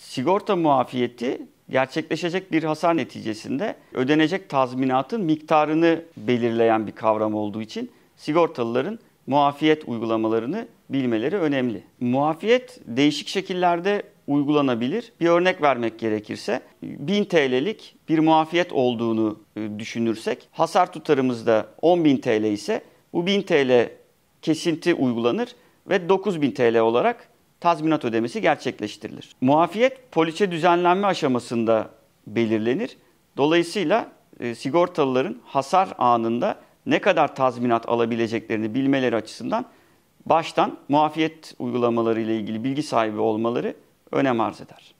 sigorta muafiyeti gerçekleşecek bir hasar neticesinde ödenecek tazminatın miktarını belirleyen bir kavram olduğu için sigortalıların muafiyet uygulamalarını bilmeleri önemli. Muafiyet değişik şekillerde uygulanabilir. Bir örnek vermek gerekirse 1000 TL'lik bir muafiyet olduğunu e, düşünürsek hasar tutarımızda 10.000 TL ise bu 1000 TL kesinti uygulanır ve 9000 TL olarak tazminat ödemesi gerçekleştirilir. Muafiyet poliçe düzenlenme aşamasında belirlenir. Dolayısıyla e, sigortalıların hasar anında ne kadar tazminat alabileceklerini bilmeleri açısından baştan muafiyet uygulamaları ile ilgili bilgi sahibi olmaları önem arz eder.